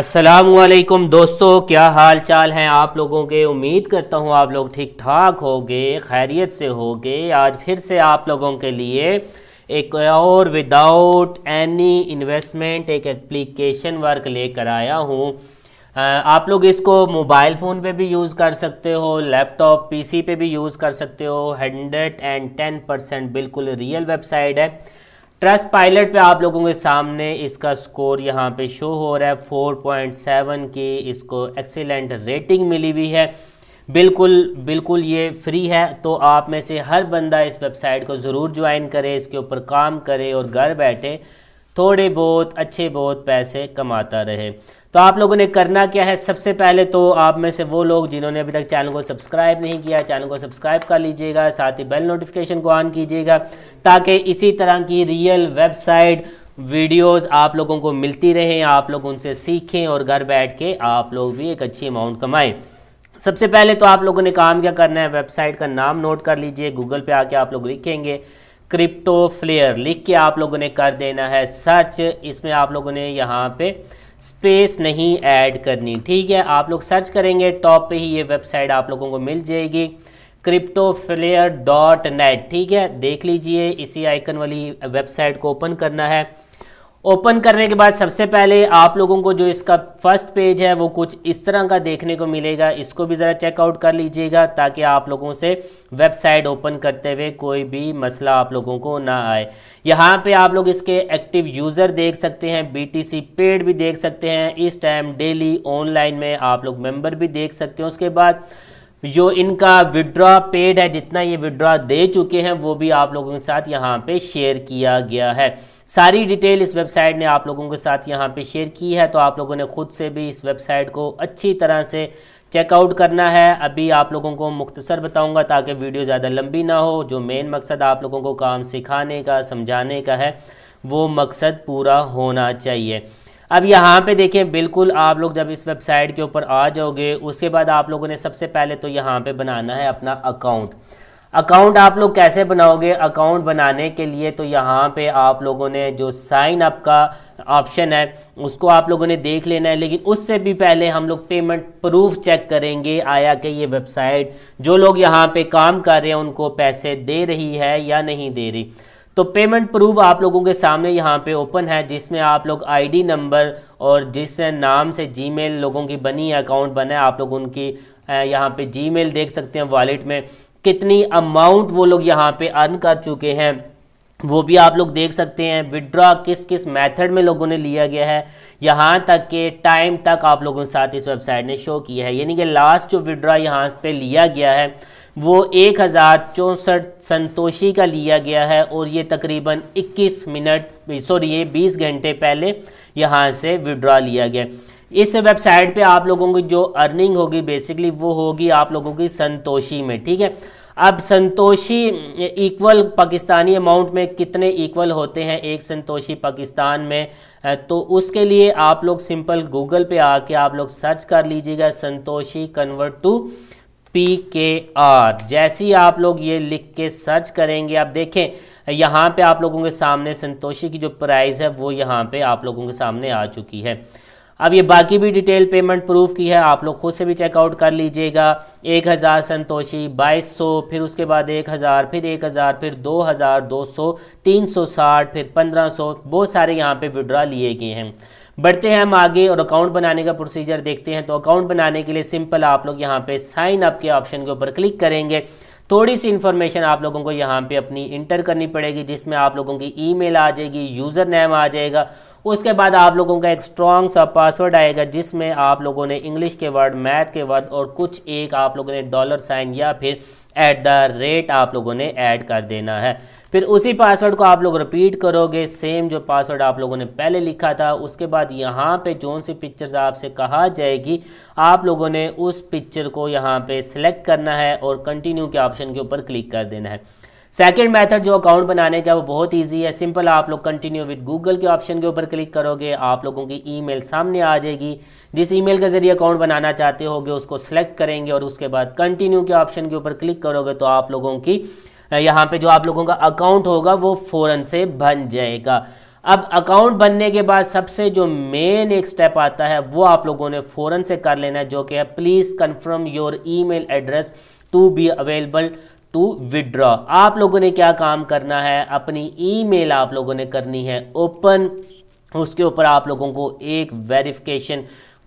असलकुम दोस्तों क्या हाल चाल हैं आप लोगों के उम्मीद करता हूँ आप लोग ठीक ठाक गए खैरियत से गए आज फिर से आप लोगों के लिए एक और विदाउट एनी इन्वेस्टमेंट एक एप्लीकेशन वर्क लेकर आया हूँ आप लोग इसको मोबाइल फ़ोन पे भी यूज़ कर सकते हो लैपटॉप पीसी पे भी यूज़ कर सकते हो हंड्रेड एंड टेन परसेंट बिल्कुल रियल वेबसाइट है ट्रस्ट पायलट पे आप लोगों के सामने इसका स्कोर यहाँ पे शो हो रहा है 4.7 की इसको एक्सीलेंट रेटिंग मिली हुई है बिल्कुल बिल्कुल ये फ्री है तो आप में से हर बंदा इस वेबसाइट को ज़रूर ज्वाइन करे इसके ऊपर काम करे और घर बैठे थोड़े बहुत अच्छे बहुत पैसे कमाता रहे तो आप लोगों ने करना क्या है सबसे पहले तो आप में से वो लोग जिन्होंने अभी तक चैनल को सब्सक्राइब नहीं किया चैनल को सब्सक्राइब कर लीजिएगा साथ ही बेल नोटिफिकेशन को ऑन कीजिएगा ताकि इसी तरह की रियल वेबसाइट वीडियोस आप लोगों को मिलती रहें आप लोग उनसे सीखें और घर बैठ के आप लोग भी एक अच्छी अमाउंट कमाएँ सबसे पहले तो आप लोगों ने काम क्या करना है वेबसाइट का नाम नोट कर लीजिए गूगल पे आके आप लोग लिखेंगे क्रिप्टो फ्लेयर लिख के आप लोगों ने कर देना है सर्च इसमें आप लोगों ने यहाँ पे स्पेस नहीं ऐड करनी ठीक है आप लोग सर्च करेंगे टॉप पे ही ये वेबसाइट आप लोगों को मिल जाएगी क्रिप्टो फ्लेयर डॉट नेट ठीक है देख लीजिए इसी आइकन वाली वेबसाइट को ओपन करना है ओपन करने के बाद सबसे पहले आप लोगों को जो इसका फर्स्ट पेज है वो कुछ इस तरह का देखने को मिलेगा इसको भी ज़रा चेकआउट कर लीजिएगा ताकि आप लोगों से वेबसाइट ओपन करते हुए कोई भी मसला आप लोगों को ना आए यहाँ पे आप लोग इसके एक्टिव यूज़र देख सकते हैं बीटीसी पेड भी देख सकते हैं इस टाइम डेली ऑनलाइन में आप लोग मेम्बर भी देख सकते हैं उसके बाद जो इनका विड्रॉ पेड है जितना ये विड्रॉ दे चुके हैं वो भी आप लोगों के साथ यहाँ पर शेयर किया गया है सारी डिटेल इस वेबसाइट ने आप लोगों के साथ यहाँ पे शेयर की है तो आप लोगों ने खुद से भी इस वेबसाइट को अच्छी तरह से चेकआउट करना है अभी आप लोगों को मुख्तसर बताऊंगा ताकि वीडियो ज़्यादा लंबी ना हो जो मेन मकसद आप लोगों को काम सिखाने का समझाने का है वो मकसद पूरा होना चाहिए अब यहाँ पे देखें बिल्कुल आप लोग जब इस वेबसाइट के ऊपर आ जाओगे उसके बाद आप लोगों ने सबसे पहले तो यहाँ पे बनाना है अपना अकाउंट अकाउंट आप लोग कैसे बनाओगे अकाउंट बनाने के लिए तो यहाँ पे आप लोगों ने जो साइन अप का ऑप्शन है उसको आप लोगों ने देख लेना है लेकिन उससे भी पहले हम लोग पेमेंट प्रूफ चेक करेंगे आया कि ये वेबसाइट जो लोग यहाँ पे काम कर रहे हैं उनको पैसे दे रही है या नहीं दे रही तो पेमेंट प्रूफ आप लोगों के सामने यहाँ पे ओपन है जिसमें आप लोग आईडी नंबर और जिस नाम से जीमेल लोगों की बनी है अकाउंट बना है आप लोग उनकी यहाँ पे जीमेल देख सकते हैं वॉलेट में कितनी अमाउंट वो लोग यहाँ पे अर्न कर चुके हैं वो भी आप लोग देख सकते हैं विड्रॉ किस किस मेथड में लोगों ने लिया गया है यहाँ तक के टाइम तक आप लोगों के साथ इस वेबसाइट ने शो किया है यानी कि लास्ट जो विड्रॉ यहाँ पे लिया गया है वो एक हज़ार चौंसठ संतोषी का लिया गया है और ये तकरीबन 21 मिनट सॉरी ये 20 घंटे पहले यहाँ से विड्रॉ लिया गया इस वेबसाइट पे आप लोगों की जो अर्निंग होगी बेसिकली वो होगी आप लोगों की संतोषी में ठीक है अब संतोषी इक्वल पाकिस्तानी अमाउंट में कितने इक्वल होते हैं एक संतोषी पाकिस्तान में तो उसके लिए आप लोग सिंपल गूगल पे आके आप लोग सर्च कर लीजिएगा Satoshi convert to P K R जैसे ही आप लोग ये लिख के सर्च करेंगे आप देखें यहाँ पे आप लोगों के सामने संतोषी की जो प्राइस है वो यहाँ पे आप लोगों के सामने आ चुकी है अब ये बाकी भी डिटेल पेमेंट प्रूफ की है आप लोग खुद से भी चेकआउट कर लीजिएगा एक हज़ार संतोषी बाईस सौ फिर उसके बाद एक हज़ार फिर एक हज़ार फिर दो हज़ार दो सौ तीन सौ साठ फिर पंद्रह सौ बहुत सारे यहाँ पे विड्रा लिए गए हैं बढ़ते हैं हम आगे और अकाउंट बनाने का प्रोसीजर देखते हैं तो अकाउंट बनाने के लिए सिंपल आप लोग यहाँ पर साइन अप के ऑप्शन के ऊपर क्लिक करेंगे थोड़ी सी इन्फॉर्मेशन आप लोगों को यहाँ पे अपनी इंटर करनी पड़ेगी जिसमें आप लोगों की ईमेल आ जाएगी यूज़र नेम आ जाएगा उसके बाद आप लोगों का एक स्ट्रॉन्ग सा पासवर्ड आएगा जिसमें आप लोगों ने इंग्लिश के वर्ड मैथ के वर्ड और कुछ एक आप लोगों ने डॉलर साइन या फिर एट द रेट आप लोगों ने ऐड कर देना है फिर उसी पासवर्ड को आप लोग रिपीट करोगे सेम जो पासवर्ड आप लोगों ने पहले लिखा था उसके बाद यहाँ पे जोन सी पिक्चर्स आपसे कहा जाएगी आप लोगों ने उस पिक्चर को यहाँ पे सिलेक्ट करना है और कंटिन्यू के ऑप्शन के ऊपर क्लिक कर देना है सेकेंड मेथड जो अकाउंट बनाने का वो बहुत ईजी है सिंपल आप लोग कंटिन्यू विद गूगल के ऑप्शन के ऊपर क्लिक करोगे आप लोगों की ईमेल सामने आ जाएगी जिस ईमेल के ज़रिए अकाउंट बनाना चाहते होगे उसको सेलेक्ट करेंगे और उसके बाद कंटिन्यू के ऑप्शन के ऊपर क्लिक करोगे तो आप लोगों की यहाँ पे जो आप लोगों का अकाउंट होगा वो फ़ौरन से बन जाएगा अब अकाउंट बनने के बाद सबसे जो मेन एक स्टेप आता है वो आप लोगों ने फ़ौरन से कर लेना है जो कि है please confirm your mail address to be available to withdraw आप लोगों ने क्या काम करना है अपनी ईमेल आप लोगों ने करनी है ओपन उसके ऊपर आप लोगों को एक वेरिफिकेशन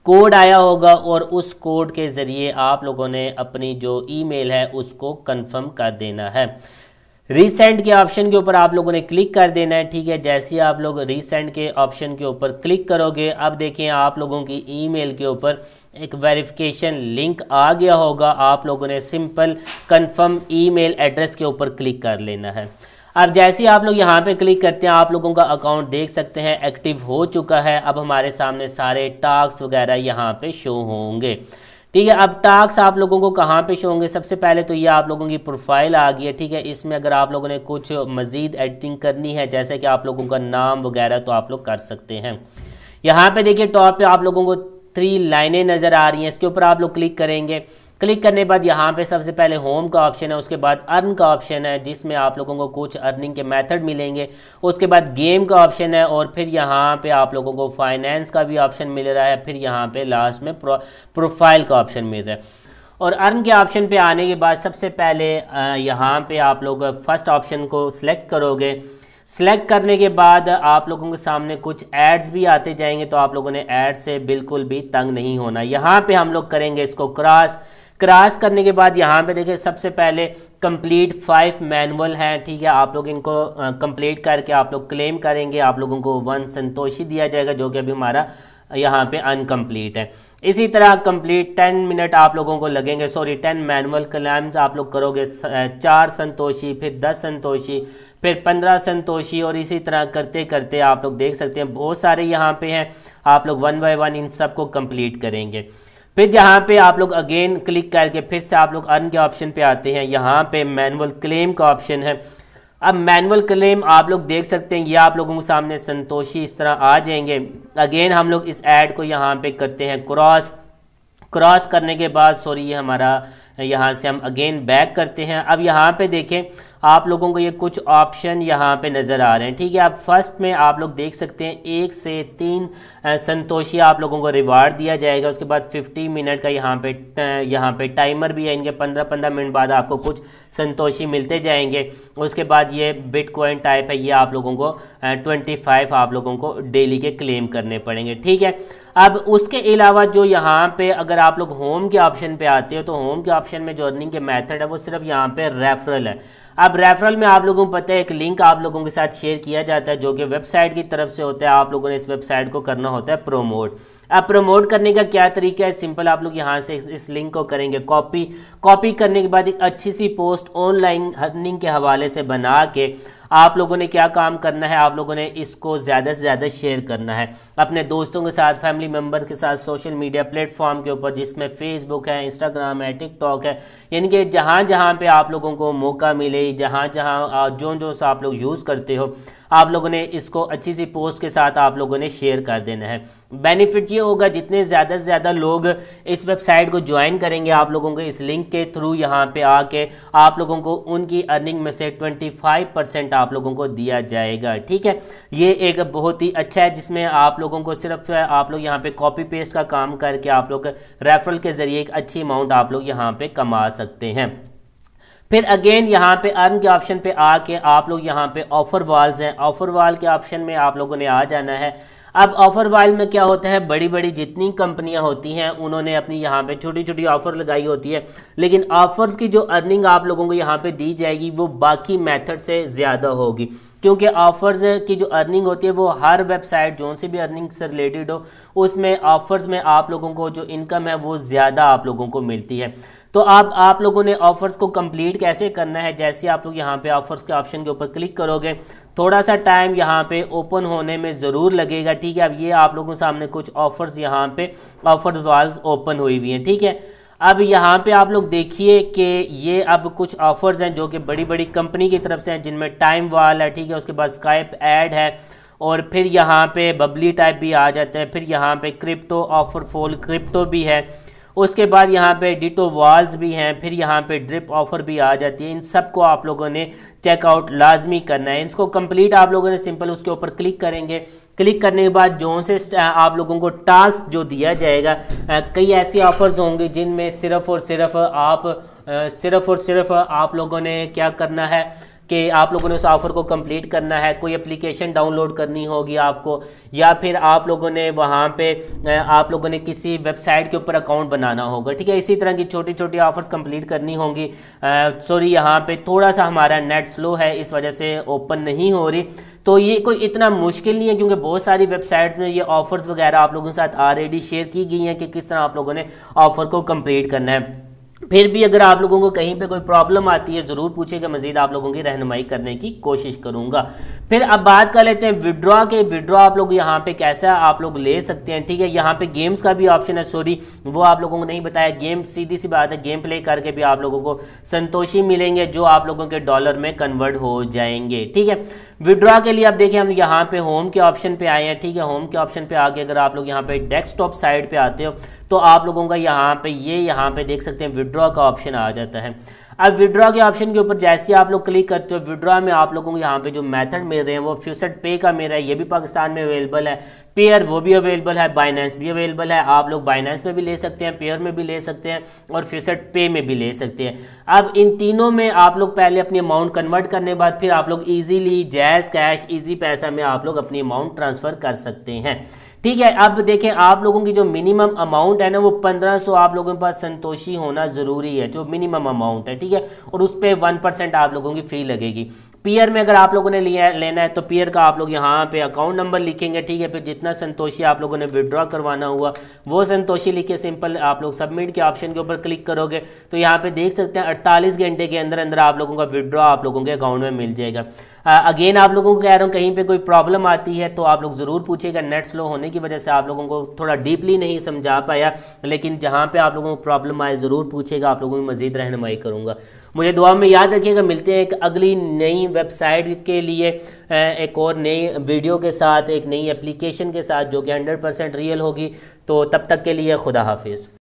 कोड आया होगा और उस कोड के ज़रिए आप लोगों ने अपनी जो ईमेल है उसको कंफर्म कर देना है रीसेंड के ऑप्शन के ऊपर आप लोगों ने क्लिक कर देना है ठीक है जैसे ही आप लोग रीसेंड के ऑप्शन के ऊपर क्लिक करोगे अब देखिए आप लोगों की ईमेल के ऊपर एक वेरिफिकेशन लिंक आ गया होगा आप लोगों ने सिंपल कंफर्म ईमेल एड्रेस के ऊपर क्लिक कर लेना है अब जैसे ही आप लोग यहाँ पे क्लिक करते हैं आप लोगों का अकाउंट देख सकते हैं एक्टिव हो चुका है अब हमारे सामने सारे टास्क वगैरह यहाँ पे शो होंगे ठीक है अब टास्क आप लोगों को कहाँ पे शो होंगे सबसे पहले तो ये आप लोगों की प्रोफाइल आ गई है ठीक है इसमें अगर आप लोगों ने कुछ मज़ीद एडिटिंग करनी है जैसे कि आप लोगों का नाम वगैरह तो आप लोग कर सकते हैं यहाँ पे देखिए टॉप पे आप लोगों को थ्री लाइनें नज़र आ रही हैं इसके ऊपर आप लोग क्लिक करेंगे क्लिक करने के बाद यहाँ पे सबसे पहले होम का ऑप्शन है उसके बाद अर्न का ऑप्शन है जिसमें आप लोगों को कुछ अर्निंग के मेथड मिलेंगे उसके बाद गेम का ऑप्शन है और फिर यहाँ पे आप लोगों को फाइनेंस का भी ऑप्शन मिल रहा है फिर यहाँ पे लास्ट में प्रो, प्रोफाइल का ऑप्शन मिल रहा है और अर्न के ऑप्शन पे आने के बाद सबसे पहले यहाँ पे आप लोग फर्स्ट ऑप्शन को सिलेक्ट करोगे सेलेक्ट करने के बाद आप लोगों के सामने कुछ एड्स भी आते जाएंगे तो आप लोगों ने एड से बिल्कुल भी तंग नहीं होना यहाँ पे हम लोग करेंगे इसको क्रॉस क्रॉस करने के बाद यहाँ पे देखिए सबसे पहले कंप्लीट फाइव मैनुअल हैं ठीक है आप लोग इनको कंप्लीट करके आप लोग क्लेम करेंगे आप लोगों को वन संतोषी दिया जाएगा जो कि अभी हमारा यहाँ पे अनकम्प्लीट है इसी तरह कंप्लीट टेन मिनट आप लोगों को लगेंगे सॉरी टेन मैनुअल क्लेम्स आप लोग करोगे चार संतोषी फिर दस संतोषी फिर पंद्रह संतोषी और इसी तरह करते करते आप लोग देख सकते हैं बहुत सारे यहाँ पे हैं आप लोग वन बाय वन इन सब को कम्प्लीट करेंगे फिर यहाँ पे आप लोग अगेन क्लिक करके फिर से आप लोग अर्न के ऑप्शन पे आते हैं यहाँ पे मैनुअल क्लेम का ऑप्शन है अब मैनुअल क्लेम आप लोग देख सकते हैं ये आप लोगों के सामने संतोषी इस तरह आ जाएंगे अगेन हम लोग इस एड को यहाँ पे करते हैं क्रॉस क्रॉस करने के बाद सॉरी ये हमारा यहाँ से हम अगेन बैक करते हैं अब यहाँ पे देखें आप लोगों को ये कुछ ऑप्शन यहाँ पे नज़र आ रहे हैं ठीक है आप फर्स्ट में आप लोग देख सकते हैं एक से तीन संतोषी आप लोगों को रिवार्ड दिया जाएगा उसके बाद फिफ्टी मिनट का यहाँ पे यहाँ पे टाइमर भी है इनके पंद्रह पंद्रह मिनट बाद आपको कुछ संतोषी मिलते जाएंगे उसके बाद ये बिटकॉइन टाइप है ये आप लोगों को ट्वेंटी फाइव आप लोगों को डेली के क्लेम करने पड़ेंगे ठीक है अब उसके अलावा जो यहाँ पे अगर आप लोग होम के ऑप्शन पे आते हो तो होम के ऑप्शन में जो अर्निंग के मेथड है वो सिर्फ यहाँ पे रेफरल है अब रेफरल में आप लोगों को पता है एक लिंक आप लोगों के साथ शेयर किया जाता है जो कि वेबसाइट की तरफ से होता है आप लोगों ने इस वेबसाइट को करना होता है प्रोमोट अब प्रमोट करने का क्या तरीका है सिंपल आप लोग यहाँ से इस लिंक को करेंगे कॉपी कॉपी करने के बाद एक अच्छी सी पोस्ट ऑनलाइन हर्निंग के हवाले से बना के आप लोगों ने क्या काम करना है आप लोगों ने इसको ज़्यादा से ज़्यादा शेयर करना है अपने दोस्तों के साथ फैमिली मेम्बर के साथ सोशल मीडिया प्लेटफॉर्म के ऊपर जिसमें फेसबुक है इंस्टाग्राम है टिकटॉक है यानी कि जहाँ जहाँ पे आप लोगों को मौका मिले जहाँ जहाँ जो जो सा आप लोग यूज़ करते हो आप लोगों ने इसको अच्छी सी पोस्ट के साथ आप लोगों ने शेयर कर देना है बेनिफिट ये होगा जितने ज़्यादा से ज़्यादा लोग इस वेबसाइट को ज्वाइन करेंगे आप लोगों को इस लिंक के थ्रू यहाँ पे आके आप लोगों को उनकी अर्निंग में से 25 परसेंट आप लोगों को दिया जाएगा ठीक है ये एक बहुत ही अच्छा है जिसमें आप लोगों को सिर्फ आप लोग यहाँ पे कॉपी पेस्ट का काम करके आप लोग रेफरल के ज़रिए एक अच्छी अमाउंट आप लोग यहाँ पे कमा सकते हैं फिर अगेन यहाँ पे अर्न के ऑप्शन पे आके आप लोग यहाँ पे ऑफर वॉल्स हैं ऑफर वॉल के ऑप्शन में आप लोगों ने आ जाना है अब ऑफर वॉल में क्या होता है बड़ी बड़ी जितनी कंपनियां होती हैं उन्होंने अपनी यहाँ पे छोटी छोटी ऑफर लगाई होती है लेकिन ऑफर्स की जो अर्निंग आप लोगों को यहाँ पे दी जाएगी वो बाकी मेथड से ज़्यादा होगी क्योंकि ऑफर्स की जो अर्निंग होती है वो हर वेबसाइट जो से भी अर्निंग से रिलेटेड हो उसमें ऑफर्स में आप लोगों को जो इनकम है वो ज़्यादा आप लोगों को मिलती है तो आप आप लोगों ने ऑफर्स को कंप्लीट कैसे करना है जैसे आप लोग यहाँ पे ऑफर्स के ऑप्शन के ऊपर क्लिक करोगे थोड़ा सा टाइम यहाँ पे ओपन होने में ज़रूर लगेगा ठीक है अब ये आप लोगों के सामने कुछ ऑफर्स यहाँ पे ऑफर्स वाल्स ओपन हुई हुई हैं ठीक है अब यहाँ पे आप लोग देखिए कि ये अब कुछ ऑफर्स हैं जो कि बड़ी बड़ी कंपनी की तरफ से हैं जिनमें टाइम वाल है ठीक है उसके बाद स्काइप ऐड है और फिर यहाँ पे बबली टाइप भी आ जाता है फिर यहाँ पे क्रिप्टो ऑफर फोल क्रिप्टो भी है उसके बाद यहाँ पे डिटो वॉल्स भी हैं फिर यहाँ पे ड्रिप ऑफर भी आ जाती है इन सब को आप लोगों ने चेकआउट लाजमी करना है इसको कंप्लीट आप लोगों ने सिंपल उसके ऊपर क्लिक करेंगे क्लिक करने के बाद जो से आप लोगों को टास्क जो दिया जाएगा कई ऐसे ऑफर्स होंगे जिनमें सिर्फ और सिर्फ आप सिर्फ और सिर्फ आप लोगों ने क्या करना है कि आप लोगों ने उस ऑफ़र को कंप्लीट करना है कोई एप्लीकेशन डाउनलोड करनी होगी आपको या फिर आप लोगों ने वहाँ पे आप लोगों ने किसी वेबसाइट के ऊपर अकाउंट बनाना होगा ठीक है इसी तरह की छोटी छोटी ऑफ़र्स कंप्लीट करनी होगी सॉरी यहाँ पे थोड़ा सा हमारा नेट स्लो है इस वजह से ओपन नहीं हो रही तो ये कोई इतना मुश्किल नहीं है क्योंकि बहुत सारी वेबसाइट्स में ये ऑफ़र्स वगैरह आप लोगों के साथ ऑलरेडी शेयर की गई हैं कि किस तरह आप लोगों ने ऑफ़र को कम्प्लीट करना है फिर भी अगर आप लोगों को कहीं पे कोई प्रॉब्लम आती है ज़रूर पूछेगा मजीद आप लोगों की रहनुमाई करने की कोशिश करूंगा फिर अब बात कर लेते हैं विड्रॉ के विड्रॉ आप लोग यहाँ पे कैसा आप लोग ले सकते हैं ठीक है यहाँ पे गेम्स का भी ऑप्शन है सॉरी वो आप लोगों को नहीं बताया गेम सीधी सी बात है गेम प्ले करके भी आप लोगों को संतोषी मिलेंगे जो आप लोगों के डॉलर में कन्वर्ट हो जाएंगे ठीक है विड्रॉ के लिए अब देखें हम यहाँ पे होम के ऑप्शन पे आए हैं ठीक है होम के ऑप्शन पे आके अगर आप लोग यहाँ पे डेस्कटॉप साइड पे आते हो तो आप लोगों का यहाँ पे ये यहाँ पे देख सकते हैं विड्रॉ का ऑप्शन आ जाता है अब विड्रॉ के ऑप्शन के ऊपर जैसे ही आप लोग क्लिक करते हो विड्रॉ में आप लोगों को यहाँ पे जो मेथड मिल रहे हैं वो फ्यूसट पे का मेरा है ये भी पाकिस्तान में अवेलेबल है पेयर वो भी अवेलेबल है बाइनेंस भी अवेलेबल है आप लोग बाइनेंस में भी ले सकते हैं पेयर में भी ले सकते हैं और फ्यूसट पे में भी ले सकते हैं अब इन तीनों में आप लोग पहले अपनी अमाउंट कन्वर्ट करने के बाद फिर आप लोग ईजिली जैज़ कैश ईजी पैसा में आप लोग अपनी अमाउंट ट्रांसफ़र कर सकते हैं ठीक है अब देखें आप लोगों की जो मिनिमम अमाउंट है ना वो 1500 आप लोगों के पास संतोषी होना ज़रूरी है जो मिनिमम अमाउंट है ठीक है और उस पर वन परसेंट आप लोगों की फ़ी लगेगी पीयर में अगर आप लोगों ने लिया लेना है तो पीयर का आप लोग यहाँ पे अकाउंट नंबर लिखेंगे ठीक है फिर जितना संतोषी आप लोगों ने विड्रॉ करवाना हुआ वो संतोषी लिखे सिंपल आप लोग सबमिट के ऑप्शन के ऊपर क्लिक करोगे तो यहाँ पे देख सकते हैं अड़तालीस घंटे के अंदर अंदर आप लोगों का विड्रॉ आप लोगों के अकाउंट में मिल जाएगा अगेन आप लोगों को कह रहा हूँ कहीं पर कोई प्रॉब्लम आती है तो आप लोग ज़रूर पूछेगा नेट स्लो होने की वजह से आप लोगों को थोड़ा डीपली नहीं समझा पाया लेकिन जहाँ पर आप लोगों को प्रॉब्लम आए ज़रूर पूछेगा आप लोगों की मज़ीद रहनमाई करूँगा मुझे दुआ में याद रखिएगा मिलते हैं एक अगली नई वेबसाइट के लिए एक और नई वीडियो के साथ एक नई एप्लीकेशन के साथ जो कि हंड्रेड परसेंट रियल होगी तो तब तक के लिए खुदा हाफिज़